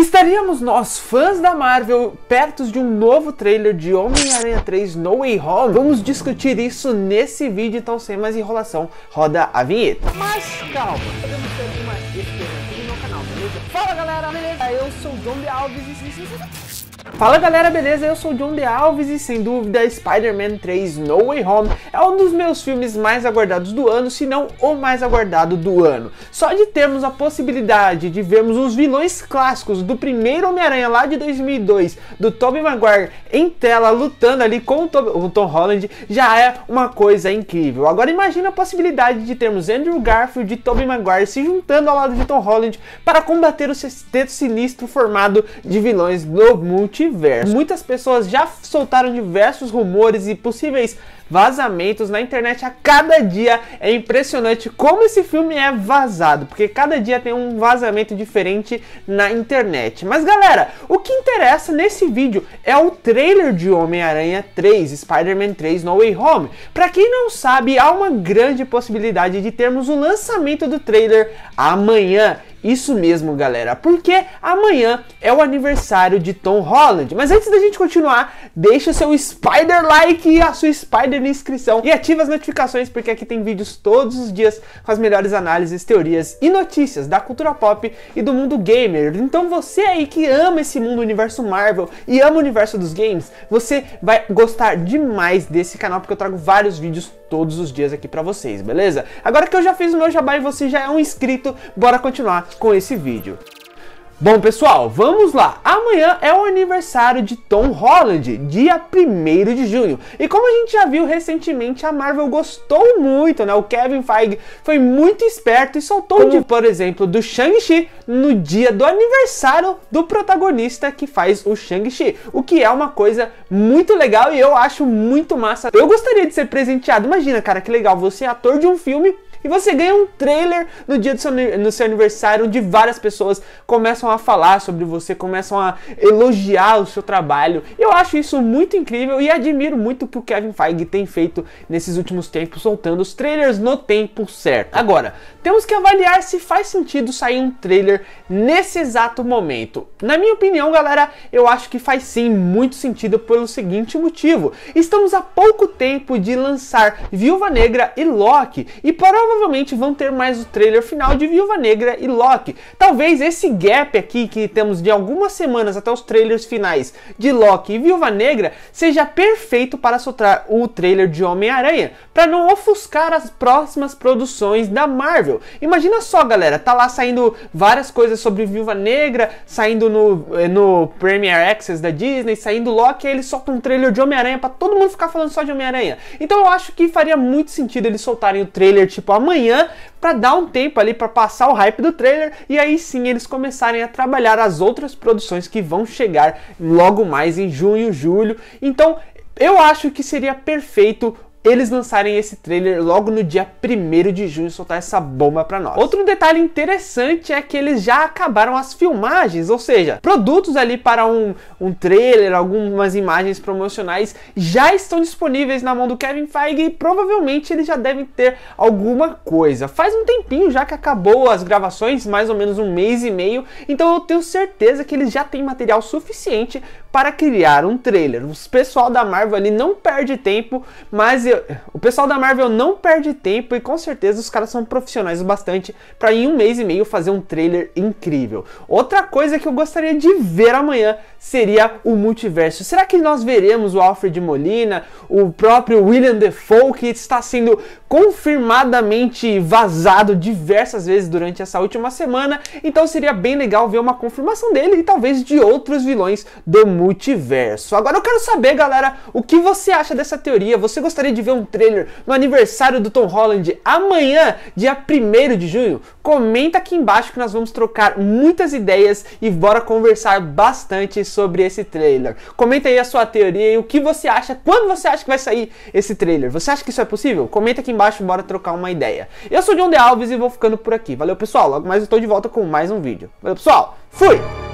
Estaríamos nós, fãs da Marvel, perto de um novo trailer de Homem-Aranha 3 No Way Home? Vamos discutir isso nesse vídeo, então sem mais enrolação, roda a vinheta. Mas calma, podemos ter alguma esperança no canal, beleza? Fala galera, beleza? Eu sou o John de Alves e... Fala galera, beleza? Eu sou o John De Alves e sem dúvida Spider-Man 3 No Way Home é um dos meus filmes mais aguardados do ano, se não o mais aguardado do ano. Só de termos a possibilidade de vermos os vilões clássicos do primeiro Homem-Aranha lá de 2002, do Tobey Maguire em tela lutando ali com o Tom, o Tom Holland, já é uma coisa incrível. Agora imagina a possibilidade de termos Andrew Garfield e Tobey Maguire se juntando ao lado de Tom Holland para combater o sexteto sinistro formado de vilões do mundo multiverso. Muitas pessoas já soltaram diversos rumores e possíveis vazamentos na internet a cada dia. É impressionante como esse filme é vazado, porque cada dia tem um vazamento diferente na internet. Mas galera, o que interessa nesse vídeo é o trailer de Homem-Aranha 3, Spider-Man 3 No Way Home. Para quem não sabe, há uma grande possibilidade de termos o lançamento do trailer amanhã. Isso mesmo, galera, porque amanhã é o aniversário de Tom Holland. Mas antes da gente continuar, deixa o seu spider like e a sua spider inscrição e ativa as notificações porque aqui tem vídeos todos os dias com as melhores análises, teorias e notícias da cultura pop e do mundo gamer. Então você aí que ama esse mundo universo Marvel e ama o universo dos games, você vai gostar demais desse canal porque eu trago vários vídeos todos os dias aqui para vocês, beleza? Agora que eu já fiz o meu jabá e você já é um inscrito, bora continuar com esse vídeo. Bom, pessoal, vamos lá. Amanhã é o aniversário de Tom Holland, dia 1 de junho. E como a gente já viu recentemente, a Marvel gostou muito, né? O Kevin Feige foi muito esperto e soltou de, por exemplo, do Shang-Chi no dia do aniversário do protagonista que faz o Shang-Chi, o que é uma coisa muito legal e eu acho muito massa. Eu gostaria de ser presenteado. Imagina, cara, que legal, você é ator de um filme e você ganha um trailer no dia do seu, no seu aniversário, onde várias pessoas começam a falar sobre você, começam a elogiar o seu trabalho. Eu acho isso muito incrível e admiro muito o que o Kevin Feige tem feito nesses últimos tempos, soltando os trailers no tempo certo. Agora, temos que avaliar se faz sentido sair um trailer nesse exato momento. Na minha opinião, galera, eu acho que faz sim muito sentido pelo seguinte motivo: estamos a pouco tempo de lançar Viúva Negra e Loki, e para provavelmente vão ter mais o trailer final de Viúva Negra e Loki. Talvez esse gap aqui que temos de algumas semanas até os trailers finais de Loki e Viúva Negra seja perfeito para soltar o trailer de Homem-Aranha, para não ofuscar as próximas produções da Marvel. Imagina só, galera, tá lá saindo várias coisas sobre Viúva Negra, saindo no, eh, no Premier Access da Disney, saindo Loki, aí eles soltam um trailer de Homem-Aranha para todo mundo ficar falando só de Homem-Aranha. Então eu acho que faria muito sentido eles soltarem o trailer tipo amanhã para dar um tempo ali para passar o hype do trailer e aí sim eles começarem a trabalhar as outras produções que vão chegar logo mais em junho, julho. Então eu acho que seria perfeito eles lançarem esse trailer logo no dia 1 de junho e soltar essa bomba para nós. Outro detalhe interessante é que eles já acabaram as filmagens, ou seja, produtos ali para um, um trailer, algumas imagens promocionais já estão disponíveis na mão do Kevin Feige e provavelmente eles já devem ter alguma coisa. Faz um tempinho já que acabou as gravações, mais ou menos um mês e meio, então eu tenho certeza que eles já têm material suficiente para criar um trailer. O pessoal da Marvel ali não perde tempo, mas eu, o pessoal da Marvel não perde tempo e com certeza os caras são profissionais o bastante para em um mês e meio fazer um trailer incrível. Outra coisa que eu gostaria de ver amanhã seria o multiverso. Será que nós veremos o Alfred Molina, o próprio William Defoe que está sendo confirmadamente vazado diversas vezes durante essa última semana? Então seria bem legal ver uma confirmação dele e talvez de outros vilões do multiverso. Agora eu quero saber, galera, o que você acha dessa teoria? Você gostaria de ver um trailer no aniversário do Tom Holland amanhã, dia 1 de junho? Comenta aqui embaixo que nós vamos trocar muitas ideias e bora conversar bastante sobre esse trailer. Comenta aí a sua teoria e o que você acha, quando você acha que vai sair esse trailer. Você acha que isso é possível? Comenta aqui embaixo e bora trocar uma ideia. Eu sou o John De Alves e vou ficando por aqui. Valeu, pessoal. Logo mais eu estou de volta com mais um vídeo. Valeu, pessoal. Fui!